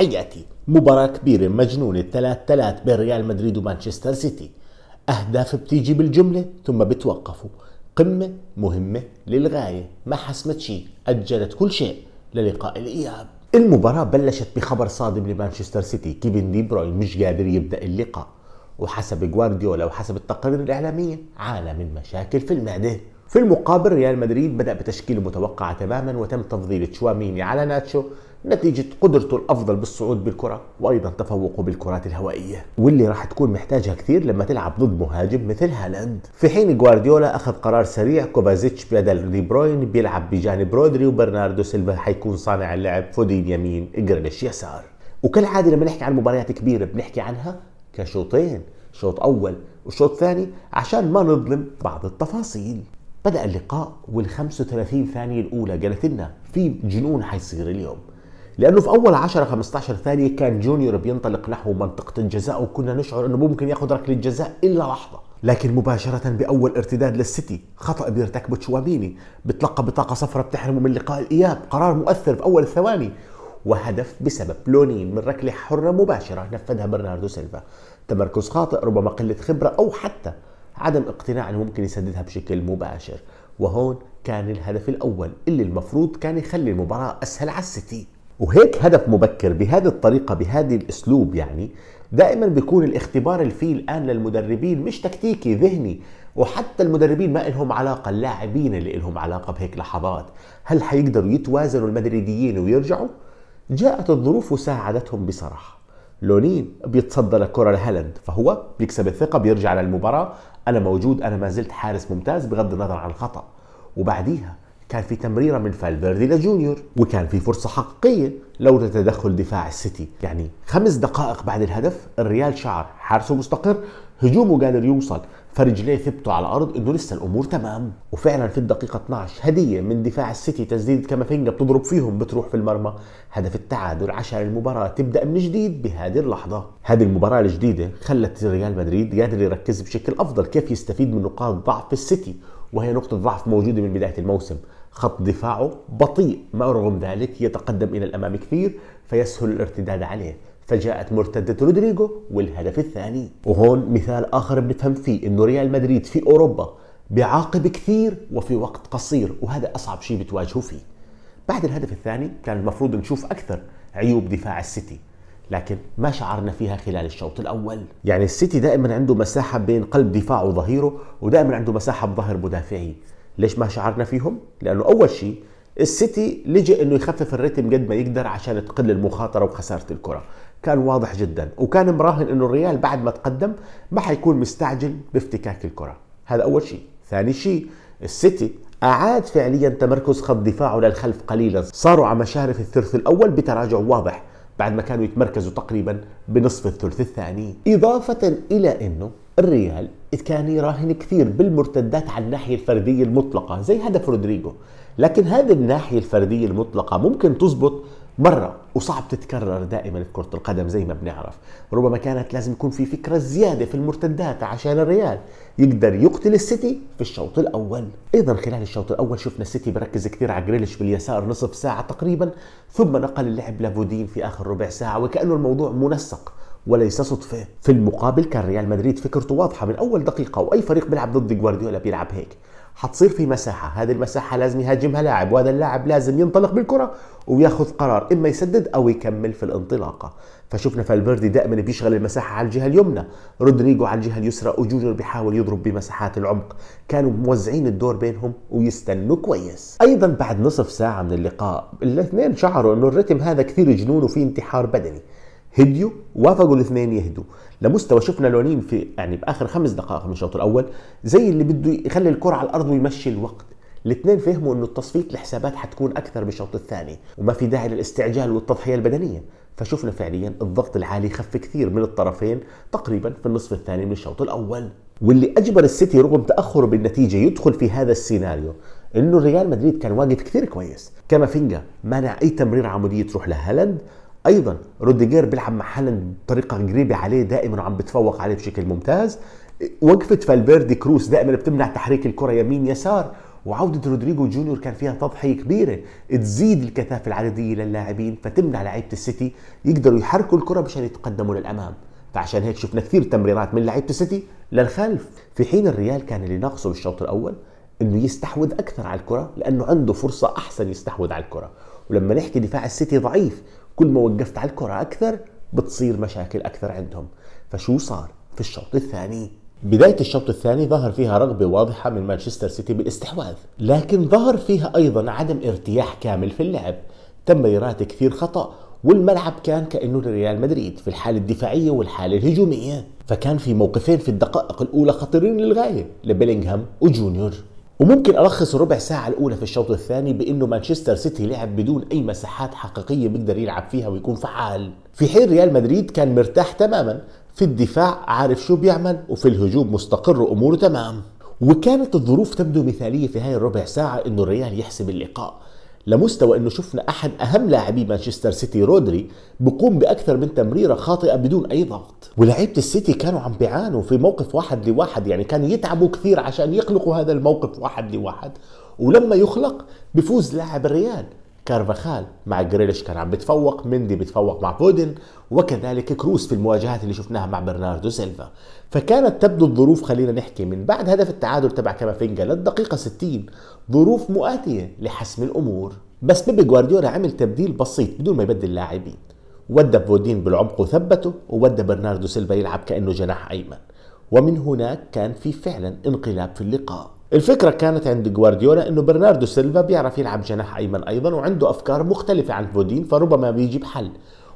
تحياتي مباراة كبيرة مجنونة 3 3 بين ريال مدريد ومانشستر سيتي أهداف بتيجي بالجملة ثم بتوقفوا قمة مهمة للغاية ما حسمت شيء أجلت كل شيء للقاء الإياب المباراة بلشت بخبر صادم لمانشستر سيتي كيفن دي بروين مش قادر يبدأ اللقاء وحسب جوارديولا وحسب التقارير الإعلامية عانى من مشاكل في المعدة في المقابل ريال مدريد بدأ بتشكيل متوقعة تماما وتم تفضيل تشواميني على ناتشو نتيجة قدرته الأفضل بالصعود بالكرة وأيضا تفوقه بالكرات الهوائية واللي راح تكون محتاجها كثير لما تلعب ضد مهاجم مثل هالاند في حين جوارديولا أخذ قرار سريع كوفازيتش بدل دي بروين بيلعب بجانب رودري وبرناردو سيلفا حيكون صانع اللعب فودين يمين جريليش يسار وكالعادة لما نحكي عن مباريات كبيرة بنحكي عنها كشوطين شوط أول وشوط ثاني عشان ما نظلم بعض التفاصيل بدأ اللقاء وال 35 ثانية الأولى قالت لنا في جنون حيصير اليوم لانه في اول 10 15 ثانيه كان جونيور بينطلق نحو منطقه الجزاء وكنا نشعر انه ممكن ياخذ ركله جزاء الا لحظه لكن مباشرة بأول ارتداد للسيتي خطأ بيرتكبه تشواميني بتلقى بطاقة صفراء بتحرمه من لقاء الإياب قرار مؤثر في أول الثواني وهدف بسبب لونين من ركلة حرة مباشرة نفذها برناردو سيلفا تمركز خاطئ ربما قلة خبرة أو حتى عدم اقتناع انه ممكن يسددها بشكل مباشر وهون كان الهدف الاول اللي المفروض كان يخلي المباراه اسهل على السيتي وهيك هدف مبكر بهذه الطريقة بهذه الأسلوب يعني دائما بيكون الاختبار اللي فيه الآن للمدربين مش تكتيكي ذهني وحتى المدربين ما لهم علاقة اللاعبين اللي لهم علاقة بهيك لحظات هل حيقدروا يتوازنوا المدريديين ويرجعوا؟ جاءت الظروف وساعدتهم بصراحة لونين بيتصدى لكرة لهالند فهو بيكسب الثقة بيرجع للمباراة أنا موجود أنا ما زلت حارس ممتاز بغض النظر عن الخطأ وبعديها كان في تمريره من فالفيردي لجونيور وكان في فرصه حقيقيه لولا تدخل دفاع السيتي يعني خمس دقائق بعد الهدف الريال شعر حارسه مستقر هجومه قادر يوصل فرجليه ثبتوا على الارض انه لسه الامور تمام وفعلا في الدقيقه 12 هديه من دفاع السيتي تسديده كامافينجا بتضرب فيهم بتروح في المرمى هدف التعادل عشان المباراه تبدا من جديد بهذه اللحظه هذه المباراه الجديده خلت ريال مدريد قادر يركز بشكل افضل كيف يستفيد من نقاط ضعف السيتي وهي نقطة ضعف موجودة من بداية الموسم خط دفاعه بطيء ما رغم ذلك يتقدم إلى الأمام كثير فيسهل الارتداد عليه فجاءت مرتدة رودريجو والهدف الثاني وهون مثال آخر بنفهم فيه أنه ريال مدريد في أوروبا بيعاقب كثير وفي وقت قصير وهذا أصعب شيء بتواجهه فيه بعد الهدف الثاني كان المفروض نشوف أكثر عيوب دفاع السيتي لكن ما شعرنا فيها خلال الشوط الاول يعني السيتي دائما عنده مساحه بين قلب دفاعه وظهيره ودائما عنده مساحه بظهر مدافعيه ليش ما شعرنا فيهم لانه اول شيء السيتي لجأ انه يخفف الريتم قد ما يقدر عشان تقل المخاطره وخساره الكره كان واضح جدا وكان مراهن انه الريال بعد ما تقدم ما حيكون مستعجل بافتكاك الكره هذا اول شيء ثاني شيء السيتي اعاد فعليا تمركز خط دفاعه للخلف قليلا صاروا على مشارف الثلث الاول بتراجع واضح بعد ما كانوا يتمركزوا تقريبا بنصف الثلث الثاني إضافة إلى أنه الريال كان يراهن كثير بالمرتدات على الناحية الفردية المطلقة زي هدف رودريجو لكن هذه الناحية الفردية المطلقة ممكن تزبط مرة وصعب تتكرر دائما في كرة القدم زي ما بنعرف ربما كانت لازم يكون في فكرة زيادة في المرتدات عشان الريال يقدر يقتل السيتي في الشوط الأول أيضا خلال الشوط الأول شفنا السيتي بركز كثير على جريليش باليسار نصف ساعة تقريبا ثم نقل اللعب لافودين في آخر ربع ساعة وكأنه الموضوع منسق وليس صدفة في المقابل كان ريال مدريد فكرته واضحة من أول دقيقة وأي فريق بيلعب ضد جوارديولا بيلعب هيك حتصير في مساحة هذه المساحة لازم يهاجمها لاعب وهذا اللاعب لازم ينطلق بالكرة وياخذ قرار إما يسدد أو يكمل في الانطلاقة فشفنا فالفيردي دائما بيشغل المساحة على الجهة اليمنى رودريجو على الجهة اليسرى وجونيور بيحاول يضرب بمساحات العمق كانوا موزعين الدور بينهم ويستنوا كويس أيضا بعد نصف ساعة من اللقاء الاثنين شعروا أنه الرتم هذا كثير جنون وفي انتحار بدني هديوا وافقوا الاثنين يهدوا لمستوى شفنا لونين في يعني باخر خمس دقائق من الشوط الاول زي اللي بده يخلي الكره على الارض ويمشي الوقت الاثنين فهموا انه التصفيق الحسابات حتكون اكثر بالشوط الثاني وما في داعي للاستعجال والتضحيه البدنيه فشفنا فعليا الضغط العالي خف كثير من الطرفين تقريبا في النصف الثاني من الشوط الاول واللي اجبر السيتي رغم تاخره بالنتيجه يدخل في هذا السيناريو انه ريال مدريد كان واقف كثير كويس كامافينجا منع اي تمرير عموديه تروح لهالاند ايضا روديجير بيلعب مع هالاند بطريقه قريبه عليه دائما وعم بتفوق عليه بشكل ممتاز وقفه فالفيردي كروس دائما بتمنع تحريك الكره يمين يسار وعودة رودريجو جونيور كان فيها تضحية كبيرة تزيد الكثافة العددية للاعبين فتمنع لعيبة السيتي يقدروا يحركوا الكرة مشان يتقدموا للأمام فعشان هيك شفنا كثير تمريرات من لعيبة السيتي للخلف في حين الريال كان اللي ناقصه بالشوط الأول انه يستحوذ اكثر على الكره لانه عنده فرصه احسن يستحوذ على الكره ولما نحكي دفاع السيتي ضعيف كل ما وقفت على الكرة أكثر بتصير مشاكل أكثر عندهم فشو صار في الشوط الثاني بداية الشوط الثاني ظهر فيها رغبة واضحة من مانشستر سيتي بالاستحواذ لكن ظهر فيها أيضا عدم ارتياح كامل في اللعب تمريرات كثير خطأ والملعب كان كأنه لريال مدريد في الحالة الدفاعية والحالة الهجومية فكان في موقفين في الدقائق الأولى خطيرين للغاية لبيلينغهام وجونيور وممكن الخص الربع ساعه الاولى في الشوط الثاني بانه مانشستر سيتي لعب بدون اي مساحات حقيقيه بيقدر يلعب فيها ويكون فعال في حين ريال مدريد كان مرتاح تماما في الدفاع عارف شو بيعمل وفي الهجوم مستقر واموره تمام وكانت الظروف تبدو مثاليه في هاي الربع ساعه انه الريال يحسم اللقاء لمستوى انه شفنا احد اهم لاعبي مانشستر سيتي رودري بقوم باكثر من تمريره خاطئه بدون اي ضغط ولعيبه السيتي كانوا عم بيعانوا في موقف واحد لواحد يعني كانوا يتعبوا كثير عشان يخلقوا هذا الموقف واحد لواحد ولما يخلق بفوز لاعب الريال كارفاخال مع جريليش كان عم بتفوق مندي بتفوق مع بودن وكذلك كروس في المواجهات اللي شفناها مع برناردو سيلفا فكانت تبدو الظروف خلينا نحكي من بعد هدف التعادل تبع كافينجا للدقيقة 60 ظروف مؤاتية لحسم الأمور بس بيبي جوارديولا عمل تبديل بسيط بدون ما يبدل لاعبين ودى بودين بالعمق وثبته وودى برناردو سيلفا يلعب كأنه جناح أيمن ومن هناك كان في فعلا انقلاب في اللقاء الفكرة كانت عند جوارديولا انه برناردو سيلفا بيعرف يلعب جناح ايمن ايضا وعنده افكار مختلفة عن فودين فربما بيجيب حل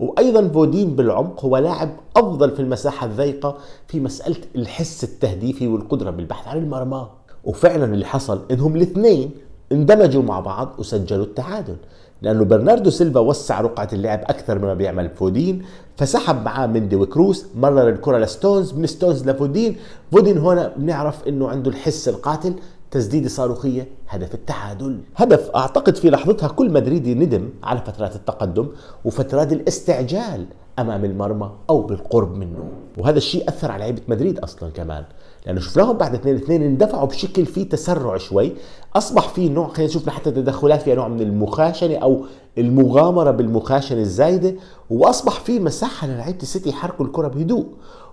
وايضا فودين بالعمق هو لاعب افضل في المساحة الضيقة في مسألة الحس التهديفي والقدرة بالبحث عن المرمى وفعلا اللي حصل انهم الاثنين اندمجوا مع بعض وسجلوا التعادل لانه برناردو سيلفا وسع رقعه اللعب اكثر مما بيعمل فودين فسحب معاه مندي وكروس مرر الكره لستونز من ستونز لفودين فودين هنا بنعرف انه عنده الحس القاتل تسديدة صاروخية هدف التعادل هدف أعتقد في لحظتها كل مدريدي ندم على فترات التقدم وفترات الاستعجال أمام المرمى أو بالقرب منه وهذا الشيء أثر على لعيبة مدريد أصلا كمان يعني شفناهم بعد 2 2 اندفعوا بشكل فيه تسرع شوي اصبح في نوع خلينا شفنا حتى تدخلات فيها نوع من المخاشنه او المغامره بالمخاشنه الزايده واصبح في مساحه للعيبه السيتي يحركوا الكره بهدوء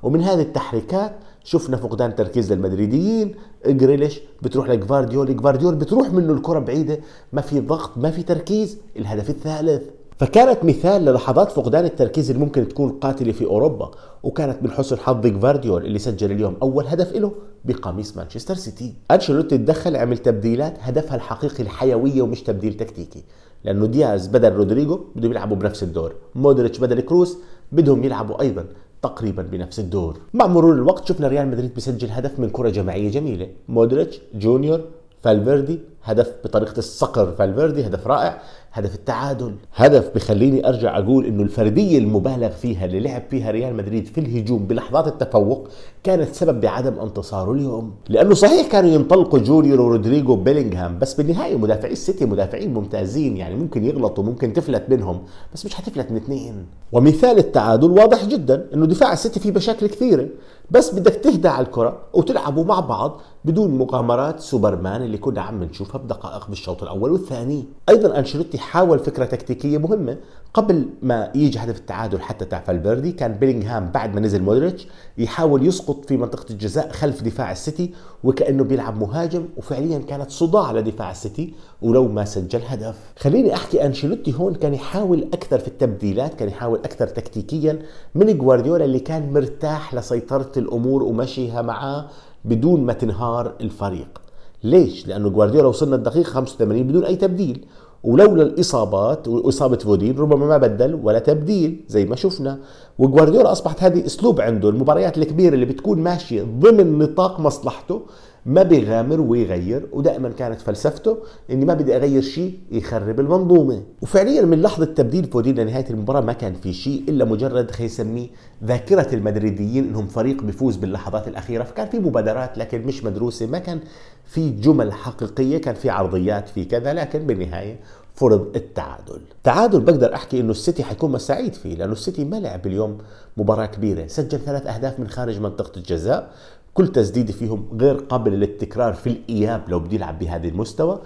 ومن هذه التحريكات شفنا فقدان تركيز للمدريديين جريليش بتروح لجفارديول جفارديول بتروح منه الكره بعيده ما في ضغط ما في تركيز الهدف الثالث فكانت مثال للحظات فقدان التركيز اللي ممكن تكون قاتله في اوروبا وكانت من حسن حظ جفارديول اللي سجل اليوم اول هدف له بقميص مانشستر سيتي انشيلوتي تدخل عمل تبديلات هدفها الحقيقي الحيويه ومش تبديل تكتيكي لانه دياز بدل رودريجو بدهم يلعبوا بنفس الدور مودريتش بدل كروس بدهم يلعبوا ايضا تقريبا بنفس الدور مع مرور الوقت شفنا ريال مدريد بيسجل هدف من كره جماعيه جميله مودريتش جونيور فالفيردي هدف بطريقه الصقر فالفيردي هدف رائع هدف التعادل هدف بخليني ارجع اقول انه الفرديه المبالغ فيها اللي لعب فيها ريال مدريد في الهجوم بلحظات التفوق كانت سبب بعدم انتصاره اليوم لانه صحيح كانوا ينطلقوا جونيور ورودريجو بيلينغهام بس بالنهايه مدافعي السيتي مدافعين ممتازين يعني ممكن يغلطوا ممكن تفلت منهم بس مش حتفلت من اثنين ومثال التعادل واضح جدا انه دفاع السيتي فيه مشاكل كثيره بس بدك تهدى على الكره وتلعبوا مع بعض بدون مغامرات سوبرمان اللي كنا عم نشوفها بدقائق بالشوط الاول والثاني ايضا انشيلوتي حاول فكره تكتيكيه مهمه قبل ما يجي هدف التعادل حتى تاع فالفيردي كان بيلينغهام بعد ما نزل مودريتش يحاول يسقط في منطقه الجزاء خلف دفاع السيتي وكانه بيلعب مهاجم وفعليا كانت صداع لدفاع السيتي ولو ما سجل هدف خليني احكي انشيلوتي هون كان يحاول اكثر في التبديلات كان يحاول اكثر تكتيكيا من جوارديولا اللي كان مرتاح لسيطره الامور ومشيها معاه بدون ما تنهار الفريق ليش؟ لانه جوارديولا وصلنا الدقيقه 85 بدون اي تبديل ولولا الاصابات واصابه فودين ربما ما بدل ولا تبديل زي ما شفنا وجوارديولا اصبحت هذه اسلوب عنده المباريات الكبيره اللي بتكون ماشيه ضمن نطاق مصلحته ما بيغامر ويغير ودائما كانت فلسفته اني ما بدي اغير شيء يخرب المنظومه وفعليا من لحظه تبديل فودين لنهايه المباراه ما كان في شيء الا مجرد خلينا نسميه ذاكره المدريديين انهم فريق بيفوز باللحظات الاخيره فكان في مبادرات لكن مش مدروسه ما كان في جمل حقيقيه كان في عرضيات في كذا لكن بالنهايه فرض التعادل تعادل بقدر احكي انه السيتي حيكون مسعيد فيه لانه السيتي ما لعب اليوم مباراه كبيره سجل ثلاث اهداف من خارج منطقه الجزاء كل تسديده فيهم غير قابل للتكرار في الاياب لو بده يلعب بهذا المستوى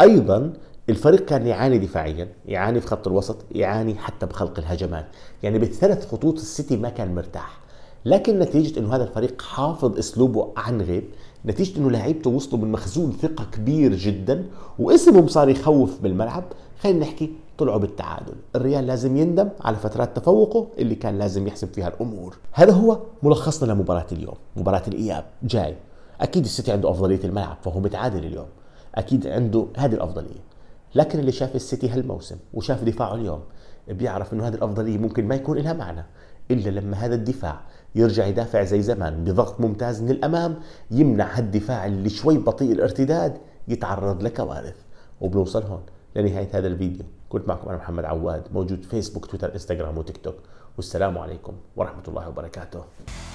ايضا الفريق كان يعاني دفاعيا يعاني في خط الوسط يعاني حتى بخلق الهجمات يعني بالثلاث خطوط السيتي ما كان مرتاح لكن نتيجة انه هذا الفريق حافظ اسلوبه عن غيب نتيجة انه لعيبته وصلوا من مخزون ثقة كبير جدا واسمهم صار يخوف بالملعب خلينا نحكي طلعوا بالتعادل الريال لازم يندم على فترات تفوقه اللي كان لازم يحسم فيها الامور هذا هو ملخصنا لمباراه اليوم مباراه الاياب جاي اكيد السيتي عنده افضليه الملعب فهو متعادل اليوم اكيد عنده هذه الافضليه لكن اللي شاف السيتي هالموسم وشاف دفاعه اليوم بيعرف انه هذه الافضليه ممكن ما يكون لها معنى الا لما هذا الدفاع يرجع يدافع زي زمان بضغط ممتاز من الامام يمنع هالدفاع اللي شوي بطيء الارتداد يتعرض لكوارث وبنوصل هون لنهايه هذا الفيديو كنت معكم أنا محمد عواد موجود فيسبوك تويتر انستغرام وتيك توك والسلام عليكم ورحمة الله وبركاته